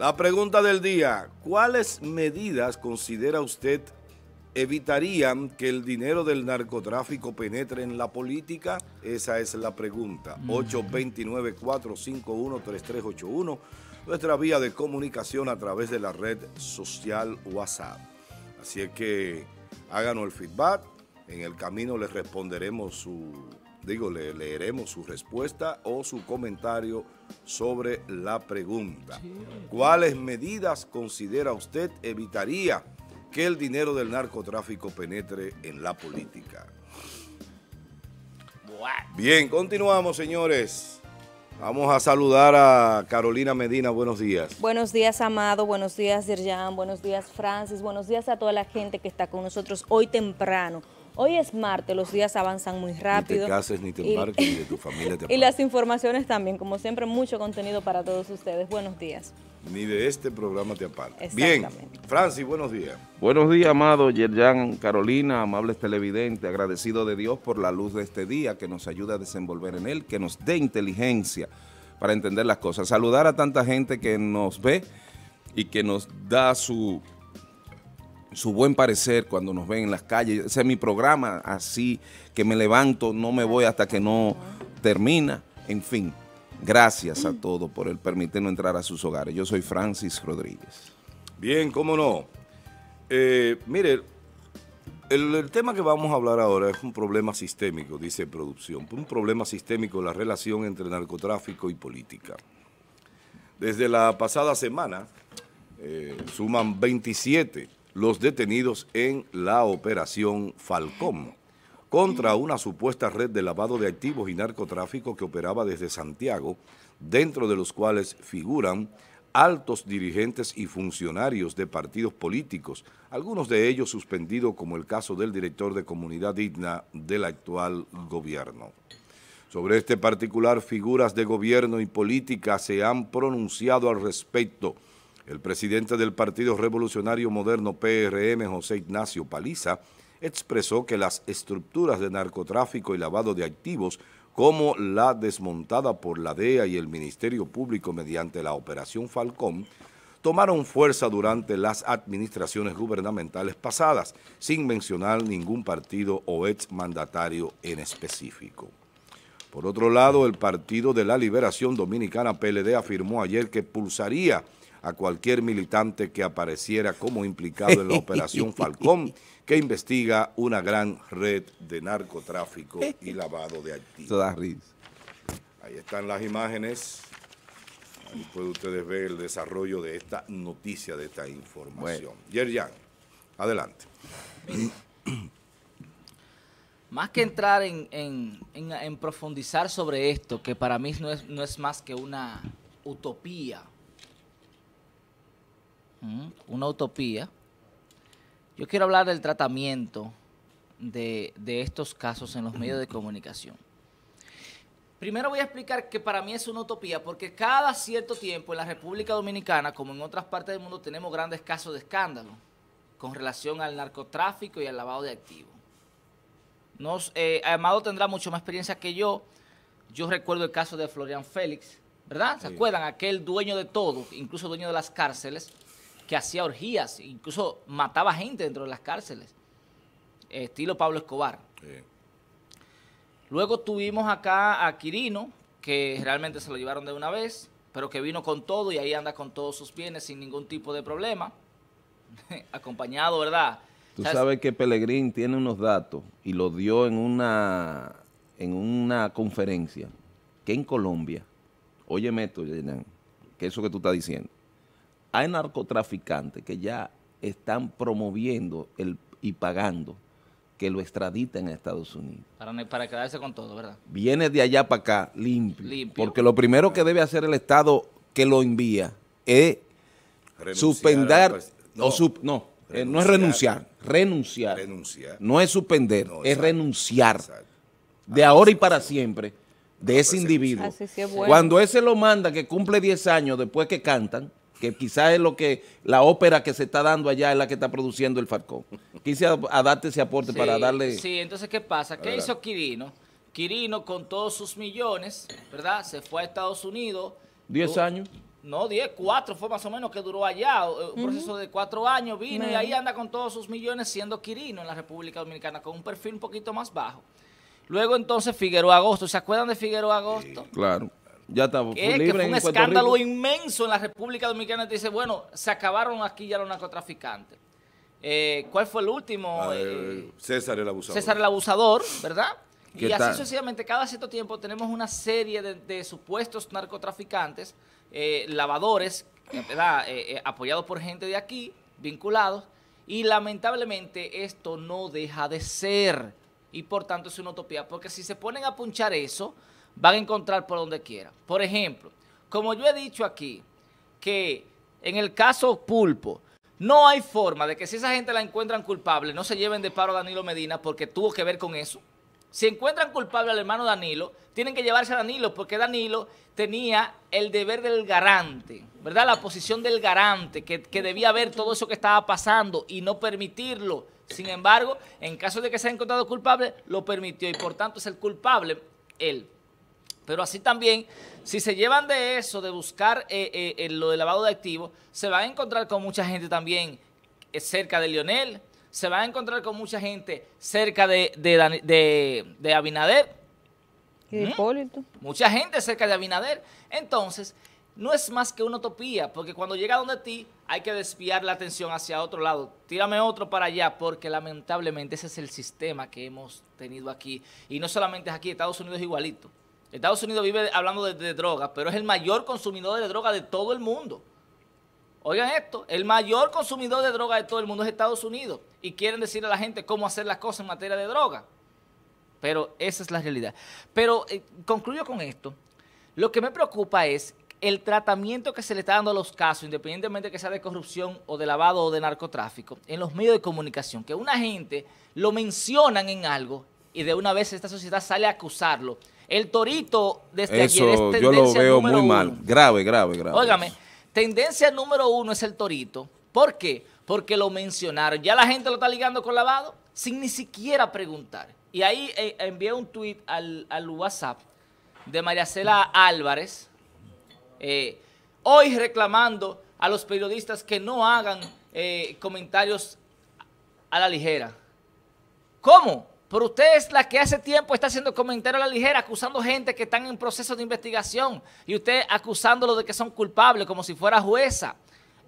La pregunta del día, ¿cuáles medidas considera usted evitarían que el dinero del narcotráfico penetre en la política? Esa es la pregunta. 829-451-3381, mm. nuestra vía de comunicación a través de la red social WhatsApp. Así es que háganos el feedback, en el camino les responderemos su digo, le leeremos su respuesta o su comentario sobre la pregunta. ¿Cuáles medidas considera usted evitaría que el dinero del narcotráfico penetre en la política? Bien, continuamos, señores. Vamos a saludar a Carolina Medina, buenos días. Buenos días, Amado, buenos días, Yerjan, buenos días, Francis, buenos días a toda la gente que está con nosotros hoy temprano. Hoy es martes, los días avanzan muy rápido. Ni te cases, ni te embarques, ni de tu familia te Y las informaciones también, como siempre, mucho contenido para todos ustedes. Buenos días. Ni de este programa te aparte. Bien, Francis, buenos días. Buenos días, amado Yerjan, Carolina, amables televidentes, agradecido de Dios por la luz de este día que nos ayuda a desenvolver en él, que nos dé inteligencia para entender las cosas. Saludar a tanta gente que nos ve y que nos da su su buen parecer cuando nos ven en las calles. Ese es mi programa, así que me levanto, no me voy hasta que no termina. En fin, gracias a todos por el permitirnos entrar a sus hogares. Yo soy Francis Rodríguez. Bien, cómo no. Eh, mire, el, tema que vamos a hablar ahora es un problema sistémico, dice producción, un problema sistémico, la relación entre narcotráfico y política. Desde la pasada semana eh, suman 27 los detenidos en la operación Falcón contra una supuesta red de lavado de activos y narcotráfico que operaba desde Santiago, dentro de los cuales figuran altos dirigentes y funcionarios de partidos políticos, algunos de ellos suspendidos como el caso del director de Comunidad Digna del actual gobierno. Sobre este particular, figuras de gobierno y política se han pronunciado al respecto, el presidente del Partido Revolucionario Moderno PRM, José Ignacio Paliza, expresó que las estructuras de narcotráfico y lavado de activos, como la desmontada por la DEA y el Ministerio Público mediante la Operación Falcón, tomaron fuerza durante las administraciones gubernamentales pasadas, sin mencionar ningún partido o ex mandatario en específico. Por otro lado, el Partido de la Liberación Dominicana PLD afirmó ayer que pulsaría a cualquier militante que apareciera como implicado en la Operación Falcón, que investiga una gran red de narcotráfico y lavado de activos. Ahí están las imágenes. Ahí pueden ustedes ver el desarrollo de esta noticia, de esta información. adelante. Más que entrar en, profundizar sobre esto, que para mí no es, no es más que una utopía, una utopía. Yo quiero hablar del tratamiento de, estos casos en los medios de comunicación. Primero voy a explicar que para mí es una utopía porque cada cierto tiempo en la República Dominicana, como en otras partes del mundo, tenemos grandes casos de escándalo con relación al narcotráfico y al lavado de activos. Eh, Amado tendrá mucho más experiencia que yo. Yo recuerdo el caso de Florian Félix, ¿verdad? ¿Se acuerdan? Aquel dueño de todo, incluso dueño de las cárceles, que hacía orgías, incluso mataba gente dentro de las cárceles, estilo Pablo Escobar. Luego tuvimos acá a Quirino, que realmente se lo llevaron de una vez, pero que vino con todo y ahí anda con todos sus bienes sin ningún tipo de problema, acompañado, ¿verdad? Tú ¿Sabes? que Pelegrín tiene unos datos y lo dio en una, en una conferencia que en Colombia, óyeme esto, que eso que tú estás diciendo, hay narcotraficantes que ya están promoviendo el, y pagando que lo extraditen a Estados Unidos. Para, quedarse con todo, ¿verdad? Viene de allá para acá limpio, Porque lo primero que debe hacer el Estado que lo envía es suspender. No, no, eh, no es renunciar, renunciar. No es suspender, es renunciar. De ah, ahora y para siempre, de ese individuo. Cuando ese lo manda, que cumple 10 años después que cantan, que quizás es lo que la ópera que se está dando allá es la que está produciendo el Falcón. Quise a, darte ese aporte para darle... Sí, entonces, ¿qué pasa? ¿Qué hizo Quirino? Quirino, con todos sus millones, ¿verdad? Se fue a Estados Unidos. ¿Diez años? No, diez, cuatro fue más o menos que duró allá. Eh, un proceso de cuatro años vino y ahí anda con todos sus millones siendo Quirino en la República Dominicana, con un perfil un poquito más bajo. Luego entonces Figueroa Agosto, ¿se acuerdan de Figueroa Agosto? claro ya está, fue que fue un escándalo inmenso en la República Dominicana. Te dice, bueno, se acabaron aquí ya los narcotraficantes. Eh, ¿Cuál fue el último? Ah, eh, eh, César el abusador. César el abusador, ¿verdad? Y así sucesivamente, cada cierto tiempo tenemos una serie de, supuestos narcotraficantes, lavadores, ¿verdad? apoyados por gente de aquí, vinculados, y lamentablemente esto no deja de ser. Y por tanto es una utopía, porque si se ponen a punchar eso, van a encontrar por donde quiera. Por ejemplo, como yo he dicho aquí, que en el caso Pulpo, no hay forma de que si esa gente la encuentran culpable, no se lleven de paro a Danilo Medina porque tuvo que ver con eso. Si encuentran culpable al hermano Danilo, tienen que llevarse a Danilo porque Danilo tenía el deber del garante, ¿verdad? La posición del garante, que, debía ver todo eso que estaba pasando y no permitirlo. Sin embargo, en caso de que se haya encontrado culpable, lo permitió y por tanto es el culpable él. Pero así también, si se llevan de eso, de buscar eh, eh, lo de lavado de activos, se va a encontrar con mucha gente también eh, cerca de Lionel, se va a encontrar con mucha gente cerca de, Abinader. Mucha gente cerca de Abinader. Entonces, no es más que una utopía, porque cuando llega donde ti, hay que desviar la atención hacia otro lado. Tírame otro para allá, porque lamentablemente ese es el sistema que hemos tenido aquí. Y no solamente es aquí, Estados Unidos es igualito. Estados Unidos vive hablando de, droga, drogas, pero es el mayor consumidor de droga de todo el mundo. Oigan esto, el mayor consumidor de droga de todo el mundo es Estados Unidos y quieren decir a la gente cómo hacer las cosas en materia de droga. Pero esa es la realidad. Pero eh, concluyo con esto. Lo que me preocupa es el tratamiento que se le está dando a los casos, independientemente que sea de corrupción o de lavado o de narcotráfico, en los medios de comunicación, que una gente lo mencionan en algo y de una vez esta sociedad sale a acusarlo el Torito, de Eso, ayer, es tendencia yo lo veo muy mal. Grave, grave, grave. Óigame, tendencia número uno es el Torito. ¿Por qué? Porque lo mencionaron. Ya la gente lo está ligando con lavado sin ni siquiera preguntar. Y ahí eh, envié un tweet al, WhatsApp de María Álvarez, eh, hoy reclamando a los periodistas que no hagan eh, comentarios a la ligera. ¿Cómo? Pero usted es la que hace tiempo está haciendo comentarios a la ligera, acusando gente que están en proceso de investigación y usted acusándolo de que son culpables como si fuera jueza.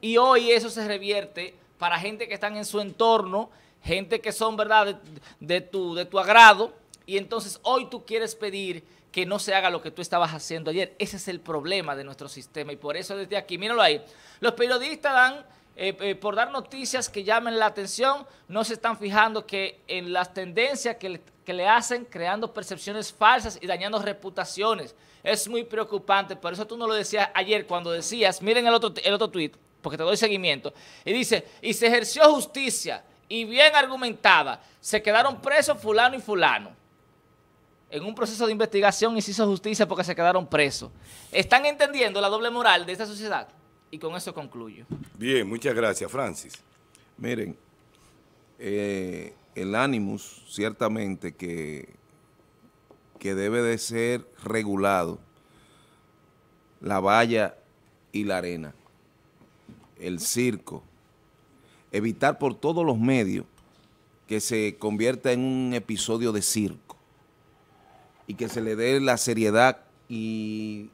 Y hoy eso se revierte para gente que están en su entorno, gente que son, ¿verdad?, de, tu, de tu agrado. Y entonces hoy tú quieres pedir que no se haga lo que tú estabas haciendo ayer. Ese es el problema de nuestro sistema y por eso desde aquí, míralo ahí, los periodistas dan eh, eh, por dar noticias que llamen la atención, no se están fijando que en las tendencias que le, hacen creando percepciones falsas y dañando reputaciones. Es muy preocupante, por eso tú no lo decías ayer cuando decías, miren el otro, el otro tuit, porque te doy seguimiento, y dice, y se ejerció justicia y bien argumentada, se quedaron presos fulano y fulano. En un proceso de investigación y se hizo justicia porque se quedaron presos. ¿Están entendiendo la doble moral de esta sociedad? Y con eso concluyo. Bien, muchas gracias, Francis. Miren, eh, el ánimos ciertamente que, que debe de ser regulado, la valla y la arena, el circo, evitar por todos los medios que se convierta en un episodio de circo y que se le dé la seriedad y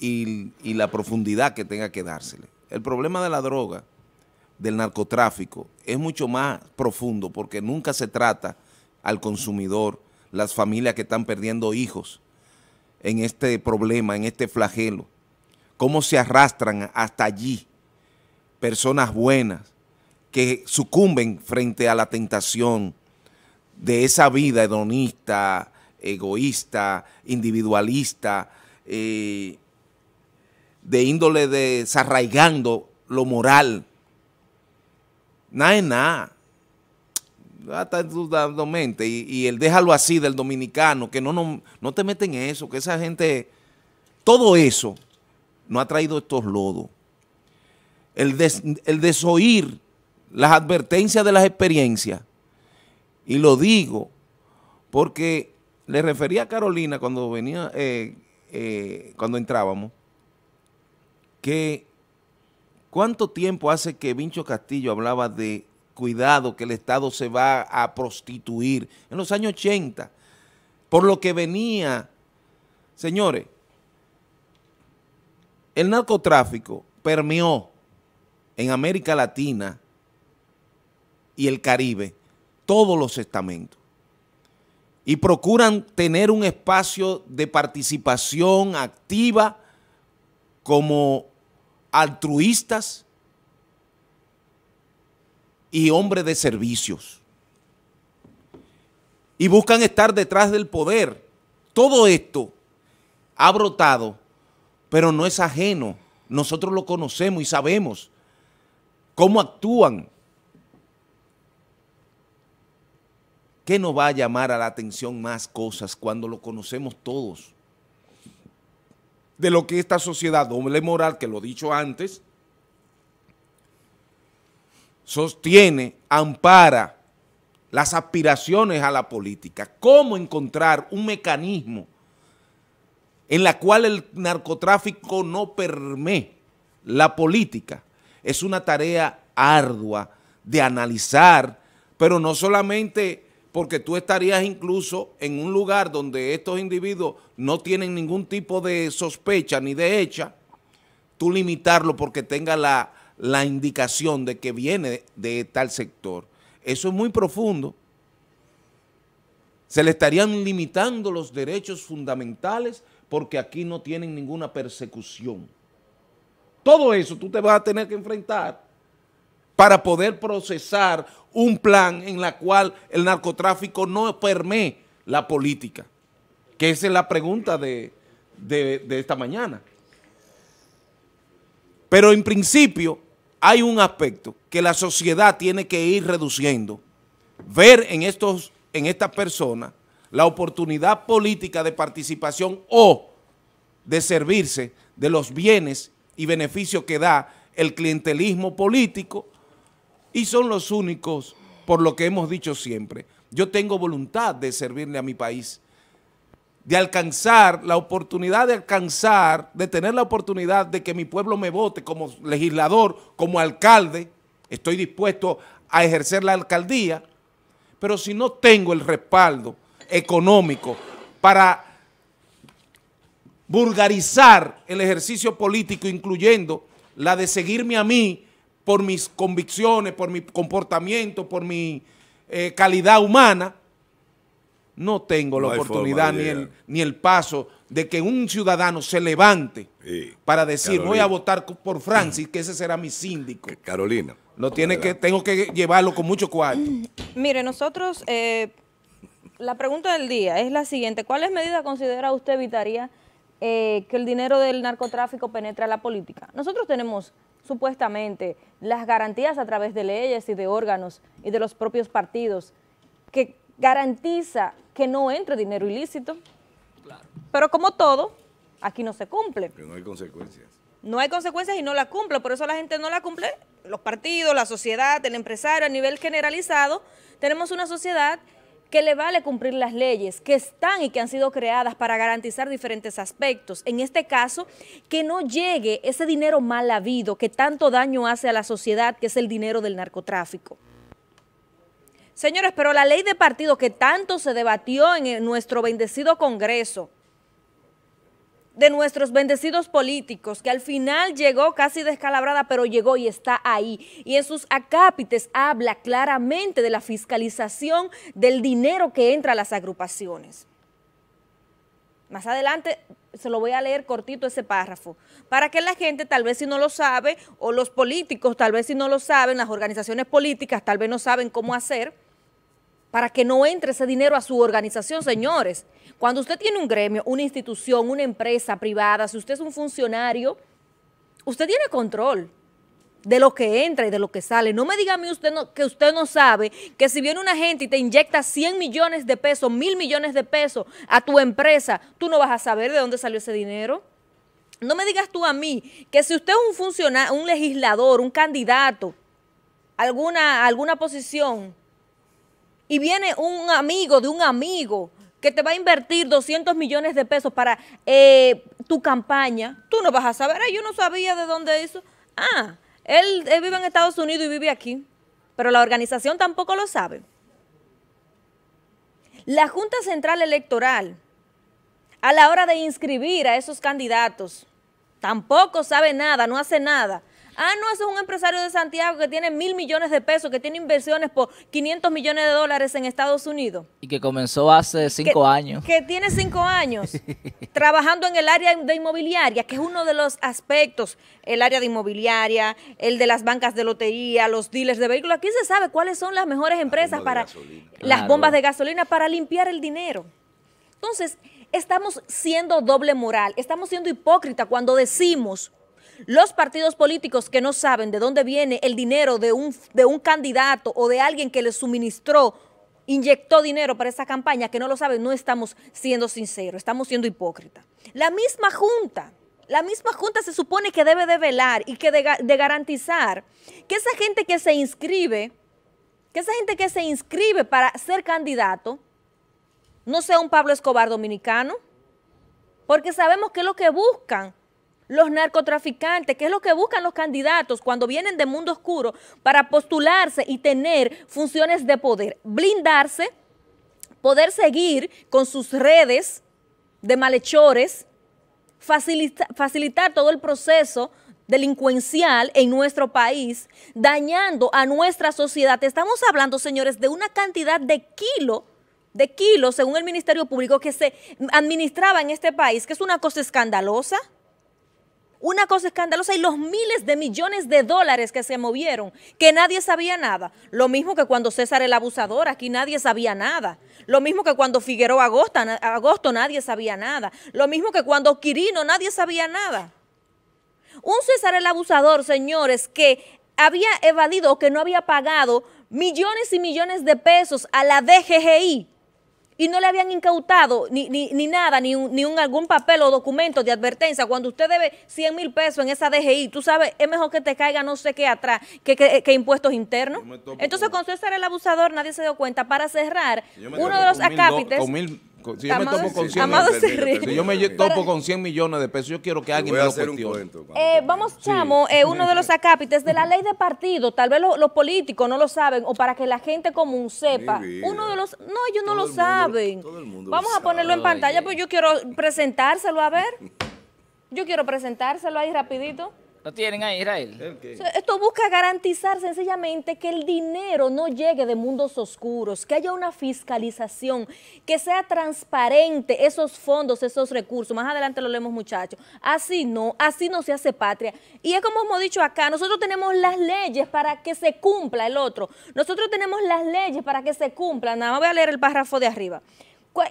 y, la profundidad que tenga que dársele. El problema de la droga, del narcotráfico, es mucho más profundo porque nunca se trata al consumidor, las familias que están perdiendo hijos en este problema, en este flagelo, cómo se arrastran hasta allí personas buenas que sucumben frente a la tentación de esa vida hedonista, egoísta, individualista, eh, de índole de desarraigando lo moral. Nada es nada. Está dudando mente. Y, el déjalo así del dominicano, que no, no, te meten en eso, que esa gente, todo eso, no ha traído estos lodos. El, desoír las advertencias de las experiencias. Y lo digo porque le refería a Carolina cuando venía, eh, eh, cuando entrábamos, que cuánto tiempo hace que Vincho Castillo hablaba de cuidado que el Estado se va a prostituir en los años 80, por lo que venía, señores, el narcotráfico permeó en América Latina y el Caribe todos los estamentos y procuran tener un espacio de participación activa como altruistas y hombres de servicios. Y buscan estar detrás del poder. Todo esto ha brotado, pero no es ajeno. Nosotros lo conocemos y sabemos cómo actúan. ¿Qué nos va a llamar a la atención más cosas cuando lo conocemos todos? de lo que esta sociedad doble moral, que lo he dicho antes, sostiene, ampara las aspiraciones a la política. ¿Cómo encontrar un mecanismo en la cual el narcotráfico no permee la política? Es una tarea ardua de analizar, pero no solamente porque tú estarías incluso en un lugar donde estos individuos no tienen ningún tipo de sospecha ni de hecha, tú limitarlo porque tenga la, la indicación de que viene de tal sector. Eso es muy profundo. Se le estarían limitando los derechos fundamentales porque aquí no tienen ninguna persecución. Todo eso tú te vas a tener que enfrentar para poder procesar un plan en la cual el narcotráfico no permee la política? Que esa es la pregunta de, esta mañana. Pero en principio hay un aspecto que la sociedad tiene que ir reduciendo. Ver en, estos, en estas personas la oportunidad política de participación o de servirse de los bienes y beneficios que da el clientelismo político y son los únicos, por lo que hemos dicho siempre. Yo tengo voluntad de servirle a mi país, de alcanzar la oportunidad de alcanzar, de tener la oportunidad de que mi pueblo me vote como legislador, como alcalde. Estoy dispuesto a ejercer la alcaldía, pero si no tengo el respaldo económico para vulgarizar el ejercicio político, incluyendo la de seguirme a mí por mis convicciones, por mi comportamiento, por mi eh, calidad humana, no tengo la oportunidad ni el, ni el, paso de que un ciudadano se levante para decir voy a votar por Francis, que ese será mi síndico. Carolina. Lo tiene que, tengo que llevarlo con mucho cuarto. Mire, nosotros, eh, la pregunta del día es la siguiente. ¿Cuáles medidas considera usted evitaría eh, que el dinero del narcotráfico penetre a la política? Nosotros tenemos supuestamente las garantías a través de leyes y de órganos y de los propios partidos que garantiza que no entre dinero ilícito. Pero como todo, aquí no se cumple. Pero no hay consecuencias. No hay consecuencias y no la cumple, por eso la gente no la cumple. Los partidos, la sociedad, el empresario a nivel generalizado, tenemos una sociedad que le vale cumplir las leyes que están y que han sido creadas para garantizar diferentes aspectos. En este caso, que no llegue ese dinero mal habido que tanto daño hace a la sociedad, que es el dinero del narcotráfico. Señores, pero la ley de partido que tanto se debatió en nuestro bendecido Congreso, de nuestros bendecidos políticos, que al final llegó casi descalabrada, pero llegó y está ahí. Y en sus acápites habla claramente de la fiscalización del dinero que entra a las agrupaciones. Más adelante se lo voy a leer cortito ese párrafo, para que la gente tal vez si no lo sabe, o los políticos tal vez si no lo saben, las organizaciones políticas tal vez no saben cómo hacer, para que no entre ese dinero a su organización, señores. Cuando usted tiene un gremio, una institución, una empresa privada, si usted es un funcionario, usted tiene control de lo que entra y de lo que sale. No me diga a mí usted que usted no sabe que si viene una gente y te inyecta 100 millones de pesos, mil millones de pesos a tu empresa, tú no vas a saber de dónde salió ese dinero. No me digas tú a mí que si usted es un funcionario, un legislador, un candidato, alguna, alguna posición y viene un amigo de un amigo que te va a invertir 200 millones de pesos para eh, tu campaña, tú no vas a saber, yo no sabía de dónde hizo. Ah, él vive en Estados Unidos y vive aquí, pero la organización tampoco lo sabe. La Junta Central Electoral, a la hora de inscribir a esos candidatos, tampoco sabe nada, no hace nada. Ah, no, eso es un empresario de Santiago que tiene mil millones de pesos, que tiene inversiones por 500 millones de dólares en Estados Unidos. Y que comenzó hace cinco años. Que tiene cinco años trabajando en el área de inmobiliaria, que es uno de los aspectos, el área de inmobiliaria, el de las bancas de lotería, los dealers de vehículos. Aquí se sabe cuáles son las mejores empresas para las bombas de gasolina para limpiar el dinero. Entonces, estamos siendo doble moral, estamos siendo hipócritas cuando decimos los partidos políticos que no saben de dónde viene el dinero de un, candidato o de alguien que le suministró inyectó dinero para esa campaña que no lo saben, no estamos siendo sinceros, estamos siendo hipócritas. La misma Junta, la misma Junta se supone que debe de velar y que de, de, garantizar que esa gente que se inscribe, que esa gente que se inscribe para ser candidato, no sea un Pablo Escobar dominicano, porque sabemos que es lo que buscan los narcotraficantes, que es lo que buscan los candidatos cuando vienen de mundo oscuro para postularse y tener funciones de poder, blindarse, poder seguir con sus redes de malhechores, facilitar todo el proceso delincuencial en nuestro país, dañando a nuestra sociedad. Estamos hablando, señores, de una cantidad de kilos de kilos, según el Ministerio Público, que se administraba en este país, que es una cosa escandalosa. Una cosa escandalosa y los miles de millones de dólares que se movieron, que nadie sabía nada. Lo mismo que cuando César el Abusador, aquí nadie sabía nada. Lo mismo que cuando Figueroa Agosto, Agosto nadie sabía nada. Lo mismo que cuando Quirino nadie sabía nada. Un César el Abusador, señores, que había evadido o que no había pagado millones y millones de pesos a la DGGI y no le habían incautado ni, nada, ni, ni un, algún papel o documento de advertencia. Cuando usted debe 100 mil pesos en esa DGI, tú sabes, es mejor que te caiga no sé qué atrás que, que, que impuestos internos. Entonces, con César el abusador, nadie se dio cuenta. Para cerrar, uno de los acápites... Si yo, me topo con 100, millones, de pesos, yo quiero que alguien me lo cuestione. Eh, vamos, Chamo, eh, uno de los acápites de la ley de partido, tal vez los políticos no lo saben, o para que la gente común sepa, uno de los... No, ellos no lo saben. vamos a ponerlo en pantalla, pues yo quiero presentárselo, a ver. Yo quiero presentárselo ahí rapidito. No tienen ahí, Israel? Esto busca garantizar sencillamente que el dinero no llegue de mundos oscuros, que haya una fiscalización, que sea transparente esos fondos, esos recursos. Más adelante lo leemos, muchachos. Así no, así no se hace patria. Y es como hemos dicho acá, nosotros tenemos las leyes para que se cumpla el otro. Nosotros tenemos las leyes para que se cumpla. Nada más voy a leer el párrafo de arriba.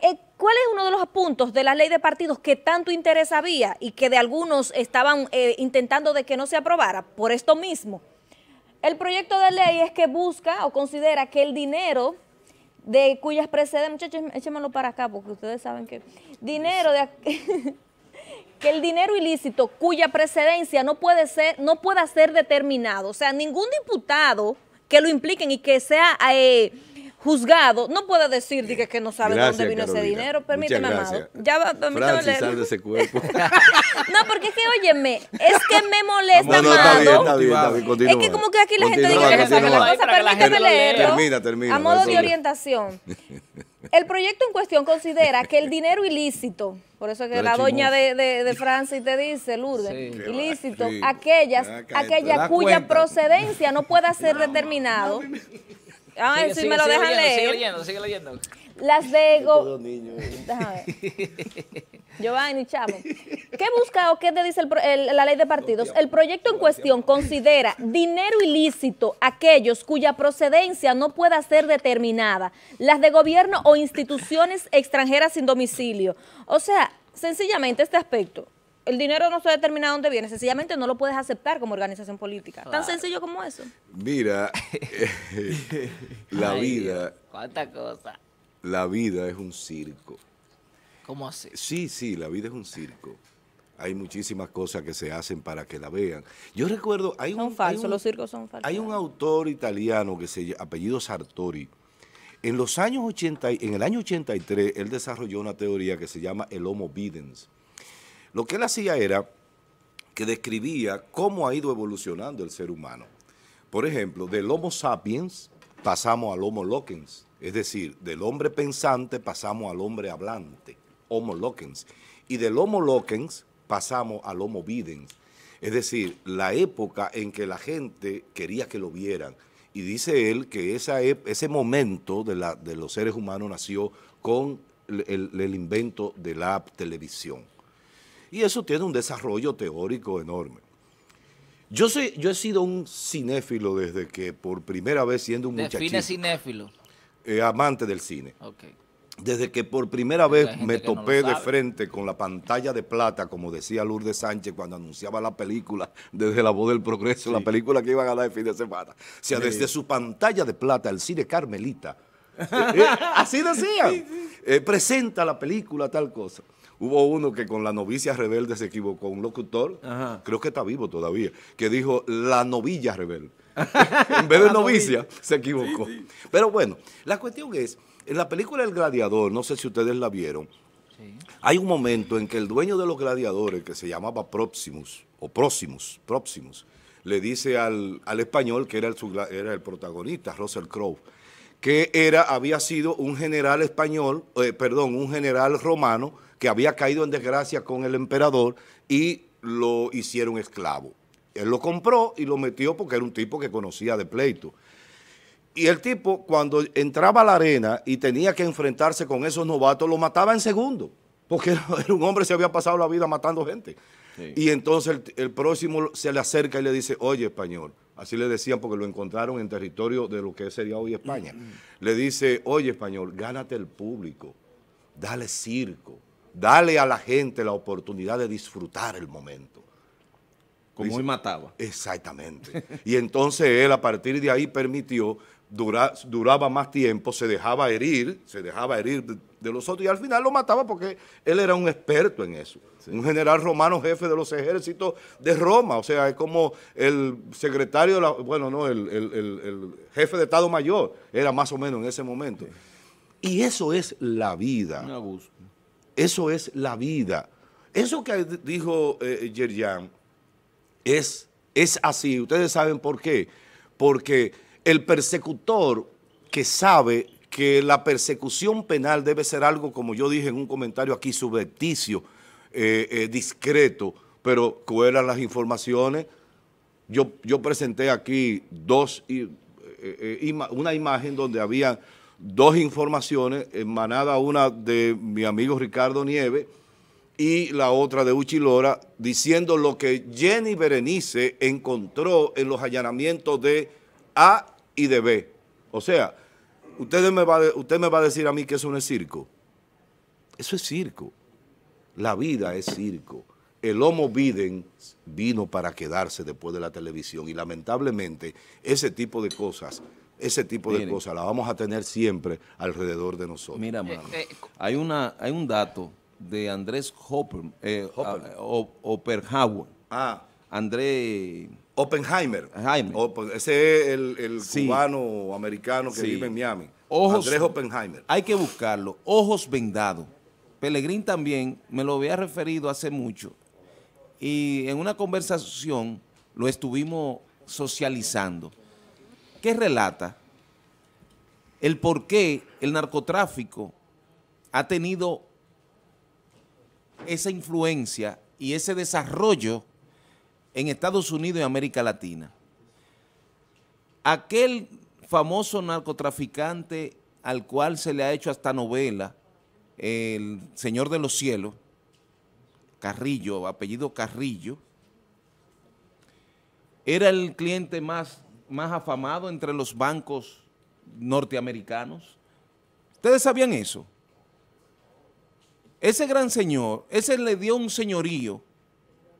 Eh, ¿Cuál es uno de los puntos de la ley de partidos que tanto interés había y que de algunos estaban eh, intentando de que no se aprobara por esto mismo? El proyecto de ley es que busca o considera que el dinero de cuyas preceden, muchachos, échemelo para acá porque ustedes saben que dinero de que el dinero ilícito cuya precedencia no puede ser, no pueda ser determinado, o sea, ningún diputado que lo impliquen y que sea eh, juzgado no pueda decir que, que no sabe de dónde vino ese dinero. Permíteme, amado. Ya, permíteme leer. ese cuerpo. no, porque es que, óyeme, es que me molesta, Amado es que como que aquí la gente dice que sabe la cosa. Permíteme leerlo. Termina, termina. A modo de orientación. El proyecto en cuestión considera que el dinero ilícito, por eso es que la doña de, de, Francis te dice, Lourdes, ilícito, aquellas, aquella cuya procedencia no pueda ser determinado. A ver, si me lo dejan leer. Sigue leyendo, sigue leyendo. Las de Go. los niños. Eh. Déjame ver. Giovanni Chamo. ¿Qué busca o qué dice la ley de partidos? El proyecto en cuestión considera dinero ilícito aquellos cuya procedencia no pueda ser determinada, las de gobierno o instituciones extranjeras sin domicilio. O sea, sencillamente este aspecto el dinero no se determina dónde viene, sencillamente no lo puedes aceptar como organización política. Tan sencillo como eso. Mira, la vida. ¿Cuánta cosa? La vida es un circo. ¿Cómo así? Sí, sí, la vida es un circo. Hay muchísimas cosas que se hacen para que la vean. Yo recuerdo, hay son un... falsos, los circos son falsos. Hay un autor italiano que se apellido Sartori. En los años 80, en el año 83, él desarrolló una teoría que se llama el homo videns lo que él hacía era que describía cómo ha ido evolucionando el ser humano. Por ejemplo, del Homo sapiens pasamos al Homo loquens, es decir, del hombre pensante pasamos al hombre hablante, Homo loquens, y del Homo loquens pasamos al Homo videns, es decir, la época en que la gente quería que lo vieran. Y dice él que esa, ese momento de, los seres humanos nació con el invento de la televisión. Y eso tiene un desarrollo teórico enorme. Yo, soy, yo he sido un cinéfilo desde que por primera vez siendo un muchachito. Define cinéfilo. Eh, amante del cine. Desde que por primera vez me topé de frente con la pantalla de plata, como decía Lourdes Sánchez cuando anunciaba la película desde La Voz del Progreso, la película que iba a ganar el fin de semana. O sea, desde su pantalla de plata, el cine Carmelita, eh, eh, así decía. presenta la película, tal cosa. Hubo uno que con la novicia rebelde se equivocó, un locutor, creo que está vivo todavía, que dijo la novilla rebelde. en vez de novicia, se equivocó. Pero bueno, la cuestión es, en la película El Gladiador, no sé si ustedes la vieron, hay un momento en que el dueño de los gladiadores, que se llamaba Próximos, o Próximos, Próximos, le dice al, español, que era el, protagonista, Russell Crowe, que era, había sido un general español, eh, perdón, un general romano, que había caído en desgracia con el emperador y lo hicieron esclavo. Él lo compró y lo metió porque era un tipo que conocía de pleito. Y el tipo, cuando entraba a la arena y tenía que enfrentarse con esos novatos, lo mataba en segundo. Porque era un hombre que se había pasado la vida matando gente. Y entonces el, próximo se le acerca y le dice, oye español, así le decían porque lo encontraron en territorio de lo que sería hoy España. Mm, mm. Le dice, oye español, gánate el público, dale circo, Dale a la gente la oportunidad de disfrutar el momento. Como él mataba. Exactamente. y entonces él a partir de ahí permitió, duraba más tiempo, se dejaba herir, se dejaba herir de, los otros y al final lo mataba porque él era un experto en eso. Un general romano jefe de los ejércitos de Roma, o sea, es como el secretario, bueno, no, el, jefe de Estado Mayor, era más o menos en ese momento. Y eso es la vida. Un abuso. Eso es la vida. Eso que dijo eh, eh es, es así. Ustedes saben por qué. Porque el persecutor que sabe que la persecución penal debe ser algo, como yo dije en un comentario aquí, subjeticio, eh, eh, discreto, pero cuelan las informaciones. Yo, yo presenté aquí dos, una imagen donde había dos informaciones, emanada una de mi amigo Ricardo Nieves y la otra de Uchi Lora, diciendo lo que Jenny Berenice encontró en los allanamientos de A y de B. O sea, usted me va, usted me va a decir a mí que eso no es circo. Eso es circo. La vida es circo. El Homo Biden vino para quedarse después de la televisión y lamentablemente ese tipo de cosas ese tipo de cosas la vamos a tener siempre alrededor de nosotros. Mira, eh, eh, hay, una, un dato de Andrés Hopper, eh, ah, eh Oppenheimer. Ah. Andrés... Oppenheimer. Oh, pues ese es el, cubano americano que vive en Miami. Andrés Oppenheimer. Hay que buscarlo. Ojos vendados. Pelegrín también me lo había referido hace mucho. Y en una conversación lo estuvimos socializando. ¿Qué relata el por qué el narcotráfico ha tenido esa influencia y ese desarrollo en Estados Unidos y América Latina. Aquel famoso narcotraficante al cual se le ha hecho hasta novela, el Señor de los Cielos, Carrillo, apellido Carrillo, era el cliente más más afamado entre los bancos norteamericanos. ¿Ustedes sabían eso? Ese gran señor, ese le dio un señorío,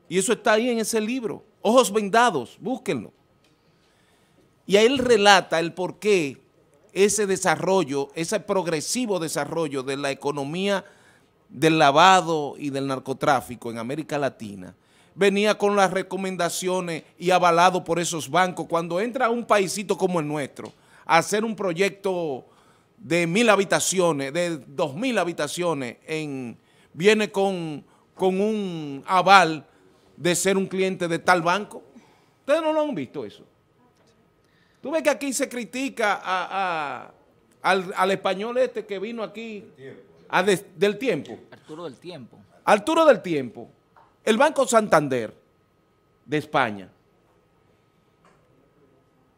y eso está ahí en ese libro, Ojos Vendados, búsquenlo. Y ahí él relata el por qué ese desarrollo, ese progresivo desarrollo de la economía del lavado y del narcotráfico en América Latina venía con las recomendaciones y avalado por esos bancos. Cuando entra a un paisito como el nuestro a hacer un proyecto de mil habitaciones, de dos mil habitaciones, viene con, un aval de ser un cliente de tal banco. Ustedes no lo han visto eso. Tú ves que aquí se critica al, español este que vino aquí del tiempo. Arturo del Tiempo. Arturo del Tiempo el Banco Santander de España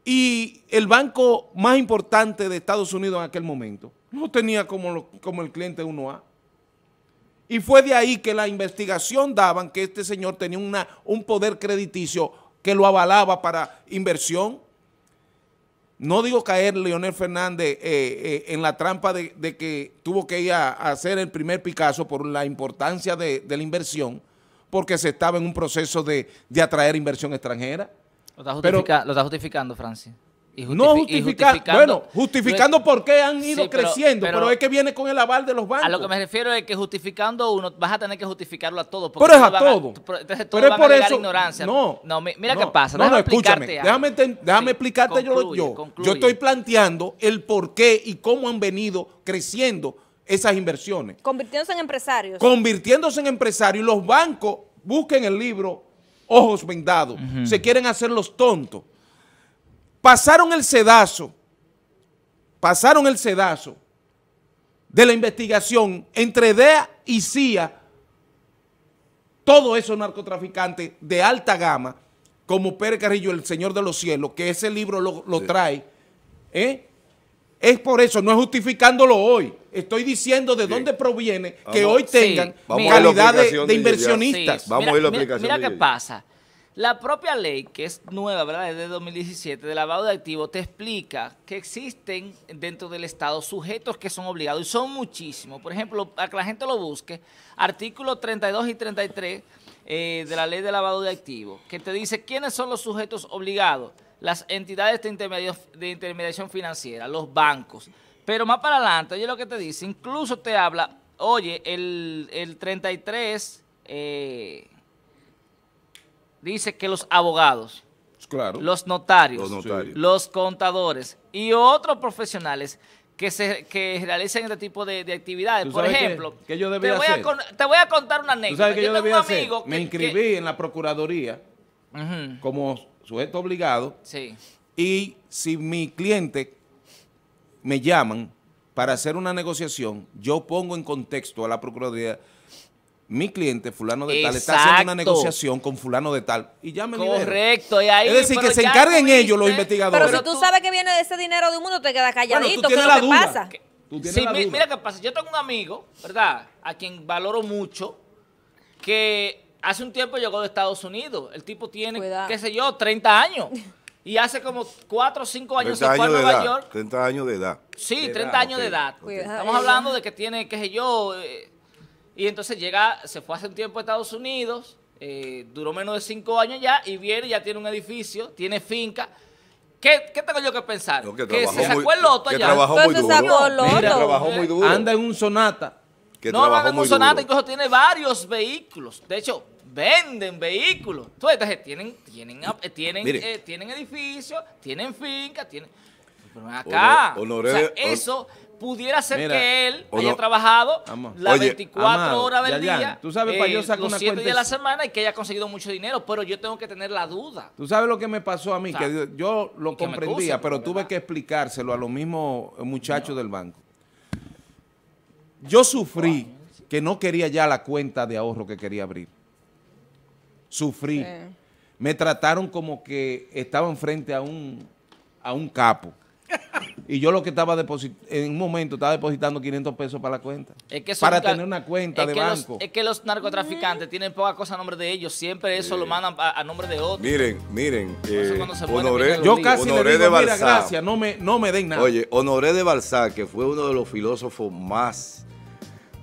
y el banco más importante de Estados Unidos en aquel momento no tenía como, como el cliente 1A. Y fue de ahí que la investigación daban que este señor tenía un poder crediticio que lo avalaba para inversión. No digo caer Leonel Fernández eh, eh, en la trampa de, que tuvo que ir a, hacer el primer Picasso por la importancia de la inversión, porque se estaba en un proceso de, atraer inversión extranjera. Lo está, está justificando, Francis. Y no justificando, bueno, justificando por qué han ido creciendo, pero, es que viene con el aval de los bancos. A lo que me refiero es que justificando uno, vas a tener que justificarlo a todos. pero es a todos. Todo. Entonces pero es por eso, ignorancia. No, no mira qué pasa. No, no, explicarte déjame, déjame explicarte yo. Yo, yo estoy planteando el por qué y cómo han venido creciendo esas inversiones. Convirtiéndose en empresarios. Convirtiéndose en empresarios. Y los bancos, busquen el libro, ojos vendados. Se quieren hacer los tontos. Pasaron el sedazo. Pasaron el sedazo de la investigación entre DEA y CIA, todos esos narcotraficantes de alta gama, como Pérez Carrillo, el Señor de los Cielos, que ese libro lo, trae, ¿eh? Es por eso, no es justificándolo hoy. Estoy diciendo de dónde proviene que hoy tengan calidad de, inversionistas. Vamos a ir la aplicación. Mira, qué pasa. La propia ley, que es nueva, ¿verdad? Desde 2017, de lavado de activos, te explica que existen dentro del Estado sujetos que son obligados, y son muchísimos. Por ejemplo, para que la gente lo busque, artículos 32 y 33 eh, de la ley de lavado de activos, que te dice quiénes son los sujetos obligados las entidades de intermediación financiera, los bancos. Pero más para adelante, oye lo que te dice, incluso te habla, oye, el, 33 eh, dice que los abogados, pues claro, los notarios, los, contadores y otros profesionales que, se, que realicen este tipo de, actividades. Por ejemplo, te, voy A, contar una anécdota. yo, tengo Me inscribí en la Procuraduría como sujeto obligado. Sí. Y si mi cliente me llaman para hacer una negociación, yo pongo en contexto a la Procuraduría mi cliente, fulano de tal, está haciendo una negociación con fulano de tal y ya me Correcto, y Es decir, que se encarguen ellos los investigadores. Pero si tú, sabes que viene de ese dinero de un mundo, te quedas calladito, ¿qué es lo que pasa? ¿Tú la mira qué pasa. Yo tengo un amigo, ¿verdad? A quien valoro mucho, que hace un tiempo llegó de Estados Unidos. El tipo tiene, qué sé yo, 30 años. Y hace como 4 o 5 años se fue a Nueva York. 30 años de edad. Sí, 30 años de edad. Estamos eh. hablando de que tiene, qué sé yo. Eh, y entonces llega, se fue hace un tiempo a Estados Unidos. Eh, duró menos de 5 años ya. Y viene, ya tiene un edificio, tiene finca. ¿Qué, tengo yo que pensar? que, se sacó el loto allá. Que trabajó muy duro. Loto. Mira, trabajó muy duro. Anda en un sonata. no, no anda en un sonata, incluso tiene varios vehículos. De hecho, venden vehículos. Entonces, tienen, tienen, eh, tienen, eh, tienen edificios, tienen fincas, tienen... Pero acá, o sea, eh, eso pudiera ser que él haya trabajado las 24 horas del día, tú los 7 días de la semana y que haya conseguido mucho dinero, pero yo tengo que tener la duda. Tú sabes lo que me pasó a mí, que yo lo comprendía, pero tuve que explicárselo a los mismos muchachos del banco. Yo sufrí que no quería ya la cuenta de ahorro que quería abrir sufrí. Me trataron como que estaba enfrente a un, a un capo. Y yo lo que estaba depositando, en un momento estaba depositando 500 pesos para la cuenta. Es que para tener una cuenta de banco. es que los narcotraficantes tienen poca cosa a nombre de ellos. Siempre eso lo mandan a, nombre de otros. Miren, miren. Eh, yo casi le digo, Mira, gracias, no me, no me den nada. Oye, Honoré de Balzac, que fue uno de los filósofos más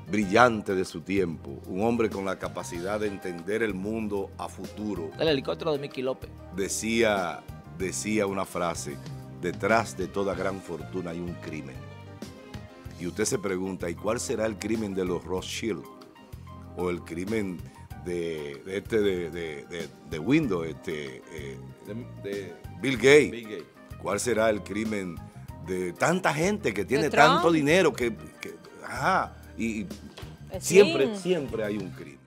brillante de su tiempo, un hombre con la capacidad de entender el mundo a futuro. El helicóptero de Mickey López. Decía, decía una frase, detrás de toda gran fortuna hay un crimen. Y usted se pregunta, ¿y cuál será el crimen de los Rothschild? O el crimen de, este de, Windows, este, eh, de, Bill Gates. ¿Cuál será el crimen de tanta gente que tiene tanto dinero que, y, siempre, siempre hay un crimen.